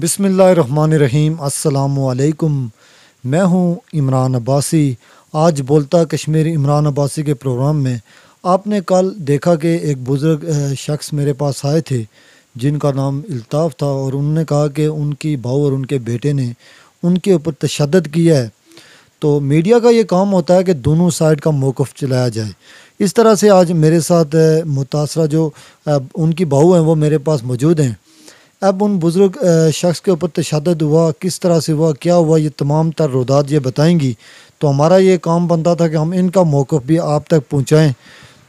बिसमीम् अल्लाम मैं हूं इमरान अब्बासी आज बोलता कश्मीर इमरान अब्बासी के प्रोग्राम में आपने कल देखा कि एक बुज़ुर्ग शख्स मेरे पास आए थे जिनका नाम अल्ताफ़ था और उन्होंने कहा कि उनकी बहू और उनके बेटे ने उनके ऊपर तशद किया है तो मीडिया का ये काम होता है कि दोनों साइड का मौक़ चलाया जाए इस तरह से आज मेरे साथ मुतासरा जो उनकी बहू हैं वो मेरे पास मौजूद हैं अब उन बुज़ुर्ग शख्स के ऊपर तशद हुआ किस तरह से हुआ क्या हुआ ये तमाम तर रुदात ये बताएंगी तो हमारा ये काम बनता था कि हम इनका मौक़ भी आप तक पहुँचाएँ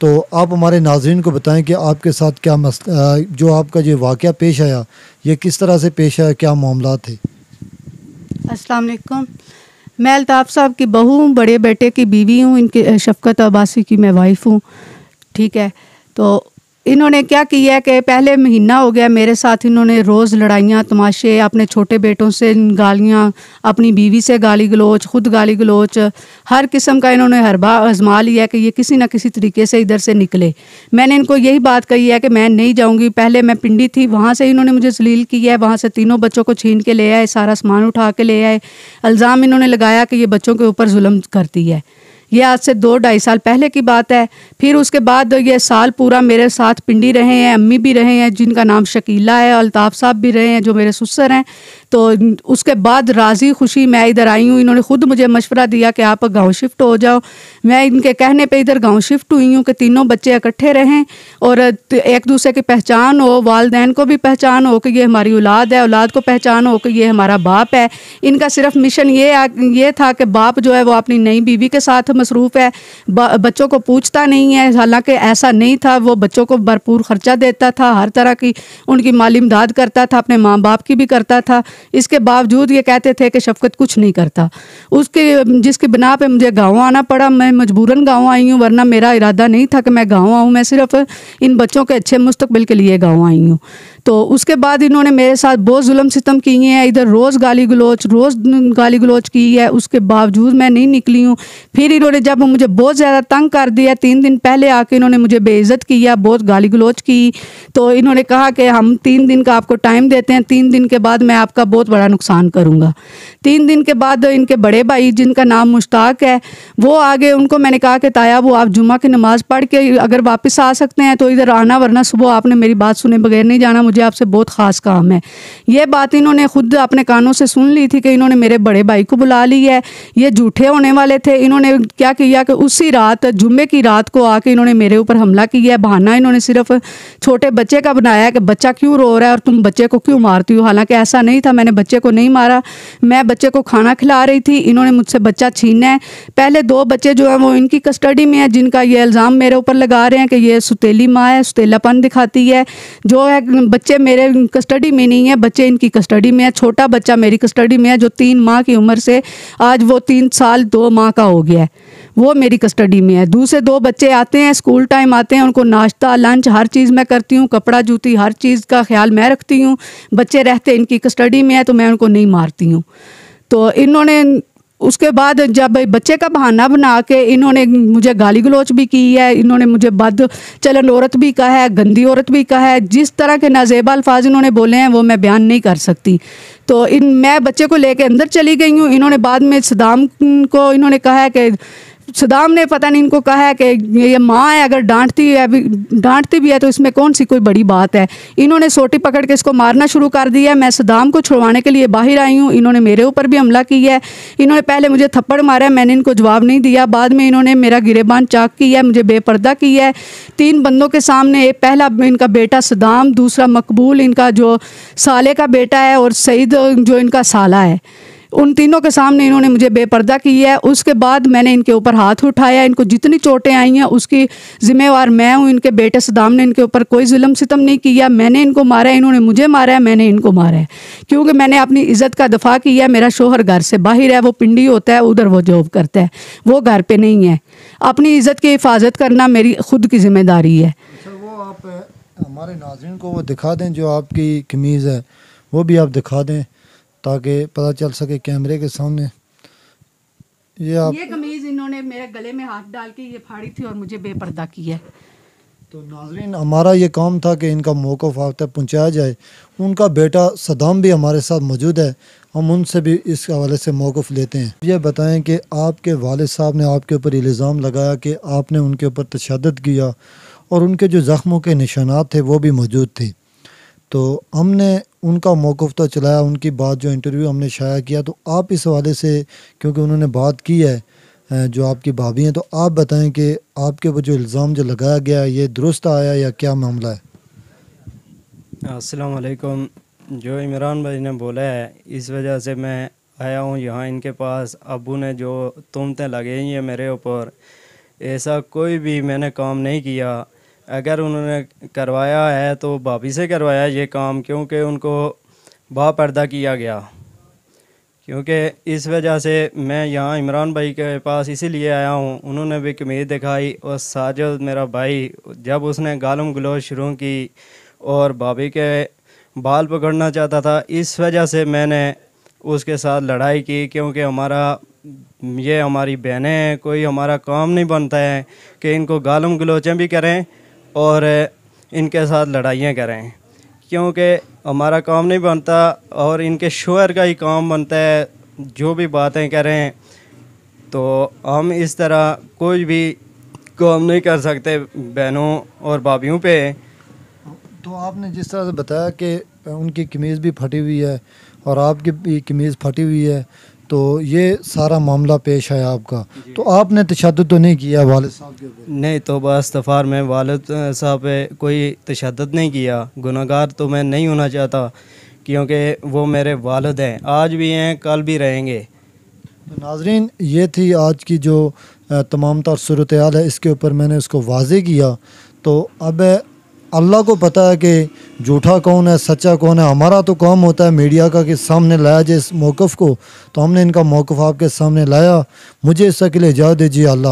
तो आप हमारे नाजरन को बताएं कि आपके साथ क्या मस जो आपका ये वाक़ पेश आया ये किस तरह से पेश आया क्या मामला थे असलकुम मैं अल्ताफ़ साहब की बहू हूँ बड़े बेटे की बीवी हूँ इनके शफकत अब्बासी की मैं वाइफ़ हूँ ठीक है तो इन्होंने क्या किया है कि पहले महीना हो गया मेरे साथ इन्होंने रोज़ लड़ाइयाँ तमाशे अपने छोटे बेटों से गालियाँ अपनी बीवी से गाली गलोच खुद गाली गलोच हर किस्म का इन्होंने हरबा आजमा लिया कि ये किसी ना किसी तरीके से इधर से निकले मैंने इनको यही बात कही है कि मैं नहीं जाऊँगी पहले मैं पिंडी थी वहाँ से इन्होंने मुझे जलील किया है वहाँ से तीनों बच्चों को छीन के ले आए सारा सामान उठा के ले आए इल्ज़ाम इन्होंने लगाया कि ये बच्चों के ऊपर जुल्म करती है ये आज से दो ढाई साल पहले की बात है फिर उसके बाद ये साल पूरा मेरे साथ पिंडी रहे हैं अम्मी भी रहे हैं जिनका नाम शकीला है अलताफ़ साहब भी रहे हैं जो मेरे सुसर हैं तो उसके बाद राज़ी खुशी मैं इधर आई हूँ इन्होंने ख़ुद मुझे मशवरा दिया कि आप गाँव शिफ्ट हो जाओ मैं इनके कहने पे इधर गाँव शिफ्ट हुई हूँ कि तीनों बच्चे इकट्ठे रहें और एक दूसरे की पहचान हो वालदेन को भी पहचान हो कि ये हमारी औलाद है औलाद को पहचान हो कि ये हमारा बाप है इनका सिर्फ मिशन ये ये था कि बाप जो है वो अपनी नई बीवी के साथ मसरूफ़ है बच्चों को पूछता नहीं है हालांकि ऐसा नहीं था वो बच्चों को भरपूर ख़र्चा देता था हर तरह की उनकी माली इमदाद करता था अपने माँ बाप की भी करता था इसके बावजूद ये कहते थे कि शफकत कुछ नहीं करता उसके जिसकी बिना पे मुझे गाँव आना पड़ा मैं मजबूरन गाँव आई हूँ वरना मेरा इरादा नहीं था कि मैं गाँव आऊँ मैं सिर्फ इन बच्चों के अच्छे मुस्तबिल के लिए गाँव आई हूँ तो उसके बाद इन्होंने मेरे साथ बहुत जुल्म सितम किए हैं इधर रोज़ गाली गलोच रोज़ गाली गलोच की है उसके बावजूद मैं नहीं निकली हूँ फिर इन्होंने जब मुझे बहुत ज़्यादा तंग कर दिया तीन दिन पहले आके इन्होंने मुझे बेइज्जत किया बहुत गाली गलोच की तो इन्होंने कहा कि हम तीन दिन का आपको टाइम देते हैं तीन दिन के बाद मैं आपका बहुत बड़ा नुकसान करूँगा तीन दिन के बाद इनके बड़े भाई जिनका नाम मुश्ताक है वो आगे उनको मैंने कहा कि ताया वो आप जुमा की नमाज़ पढ़ के अगर वापस आ सकते हैं तो इधर आना वरना सुबह आपने मेरी बात सुने बगैर नहीं जाना मुझे मुझे आपसे बहुत ख़ास काम है ये बात इन्होंने खुद अपने कानों से सुन ली थी कि इन्होंने मेरे बड़े भाई को बुला ली है ये झूठे होने वाले थे इन्होंने क्या किया कि उसी रात जुम्मे की रात को आके इन्होंने मेरे ऊपर हमला किया है बहाना इन्होंने सिर्फ छोटे बच्चे का बनाया कि बच्चा क्यों रो रहा है और तुम बच्चे को क्यों मारती हो हालांकि ऐसा नहीं था मैंने बच्चे को नहीं मारा मैं बच्चे को खाना खिला रही थी इन्होंने मुझसे बच्चा छीना है पहले दो बच्चे जो हैं वो इनकी कस्टडी में है जिनका ये इल्ज़ाम मेरे ऊपर लगा रहे हैं कि ये सुतीली माँ है सुतीलापन दिखाती है जो है बच्चे बच्चे मेरे कस्टडी में नहीं है बच्चे इनकी कस्टडी में है छोटा बच्चा मेरी कस्टडी में है जो तीन माह की उम्र से आज वो तीन साल दो माह का हो गया है वो मेरी कस्टडी में है दूसरे दो बच्चे आते हैं स्कूल टाइम आते हैं उनको नाश्ता लंच हर चीज़ मैं करती हूँ कपड़ा जूती हर चीज़ का ख्याल मैं रखती हूँ बच्चे रहते इनकी कस्टडी में है तो मैं उनको नहीं मारती हूँ तो इन्होंने उसके बाद जब बच्चे का बहाना बना के इन्होंने मुझे गाली गलोच भी की है इन्होंने मुझे बद चलन औरत भी कहा है गंदी औरत भी कहा है जिस तरह के नाजेब अल्फाज इन्होंने बोले हैं वो मैं बयान नहीं कर सकती तो इन मैं बच्चे को लेके अंदर चली गई हूँ इन्होंने बाद में सदाम को इन्होंने कहा है कि सदाम ने पता नहीं इनको कहा है कि ये माँ है अगर डांटती है भी डांटती भी है तो इसमें कौन सी कोई बड़ी बात है इन्होंने सोटी पकड़ के इसको मारना शुरू कर दिया है मैं सदाम को छुड़वाने के लिए बाहर आई हूँ इन्होंने मेरे ऊपर भी हमला किया है इन्होंने पहले मुझे थप्पड़ मारा है मैंने इनको जवाब नहीं दिया बाद में इन्होंने मेरा गिरेबान चाक किया है मुझे बेपर्दा किया है तीन बंदों के सामने एक पहला इनका बेटा सदाम दूसरा मकबूल इनका जो साले का बेटा है और सईद जो इनका साला है उन तीनों के सामने इन्होंने मुझे बेपर्दा किया है उसके बाद मैंने इनके ऊपर हाथ उठाया इनको जितनी चोटें आई हैं उसकी ज़िम्मेवार मैं हूँ इनके बेटे सदाम ने इनके ऊपर कोई जुलम सितम नहीं किया मैंने इनको मारा है इन्होंने मुझे मारा है मैंने इनको मारा है क्योंकि मैंने अपनी इज़्ज़त का दफ़ा किया है मेरा शोहर घर से बाहर है वो पिंडी होता है उधर वो जॉब करता है वो घर पर नहीं है अपनी इज़्ज़त की हिफाजत करना मेरी खुद की ज़िम्मेदारी है अच्छा, हमारे नाजरन को वो दिखा दें जो आपकी कमीज़ है वो भी आप दिखा दें ताकि पता चल सके कैमरे के सामने ये आप ये कमीज इन्होंने मेरे गले में हाथ डाल के ये फाड़ी थी और मुझे बेपर्दा किया है तो नाजरीन हमारा ये काम था कि इनका मौक़ आप तक पहुँचाया जाए उनका बेटा सदाम भी हमारे साथ मौजूद है हम उनसे भी इस हवाले से मौक़ लेते हैं ये बताएं कि आपके वाल साहब ने आपके ऊपर इल्ज़ाम लगाया कि आपने उनके ऊपर तशद किया और उनके जो ज़ख्मों के निशानात थे वो भी मौजूद थे तो हमने उनका मौक़ तो चलाया उनकी बात जो इंटरव्यू हमने शाया किया तो आप इस हवाले से क्योंकि उन्होंने बात की है जो आपकी भाभी हैं तो आप बताएं कि आपके ऊपर जो इल्ज़ाम जो लगाया गया ये दुरुस्त आया या क्या मामला है असलकम जो इमरान भाई ने बोला है इस वजह से मैं आया हूँ यहाँ इनके पास अबू ने जो तुमते लगे हैं मेरे ऊपर ऐसा कोई भी मैंने काम नहीं किया अगर उन्होंने करवाया है तो भाभी से करवाया ये काम क्योंकि उनको पर्दा किया गया क्योंकि इस वजह से मैं यहाँ इमरान भाई के पास इसीलिए आया हूँ उन्होंने भी कमीज दिखाई और साजद मेरा भाई जब उसने गालम गलो शुरू की और भाभी के बाल पकड़ना चाहता था इस वजह से मैंने उसके साथ लड़ाई की क्योंकि हमारा ये हमारी बहनें हैं कोई हमारा काम नहीं बनता है कि इनको गालम गलोचें भी करें और इनके साथ लड़ाइयाँ करें क्योंकि हमारा काम नहीं बनता और इनके शोहर का ही काम बनता है जो भी बातें करें तो हम इस तरह कोई भी काम नहीं कर सकते बहनों और भाभीियों पे तो आपने जिस तरह से बताया कि उनकी कमीज़ भी फटी हुई है और आपकी भी कमीज़ फटी हुई है तो ये सारा मामला पेश आया आपका तो आपने तशद तो नहीं किया वालद साहब नहीं तो बस्तफ़ार में वालद साहब पे कोई तशद नहीं किया गुनागार तो मैं नहीं होना चाहता क्योंकि वो मेरे वालद हैं आज भी हैं कल भी रहेंगे तो नाजरीन ये थी आज की जो तमाम तर सूरत है इसके ऊपर मैंने उसको वाजे किया तो अब अल्लाह को पता है कि झूठा कौन है सच्चा कौन है हमारा तो काम होता है मीडिया का कि सामने लाया जाए इस मौक़ को तो हमने इनका मौक़ आपके सामने लाया मुझे इस लिए इजाज़ दीजिए अल्लाह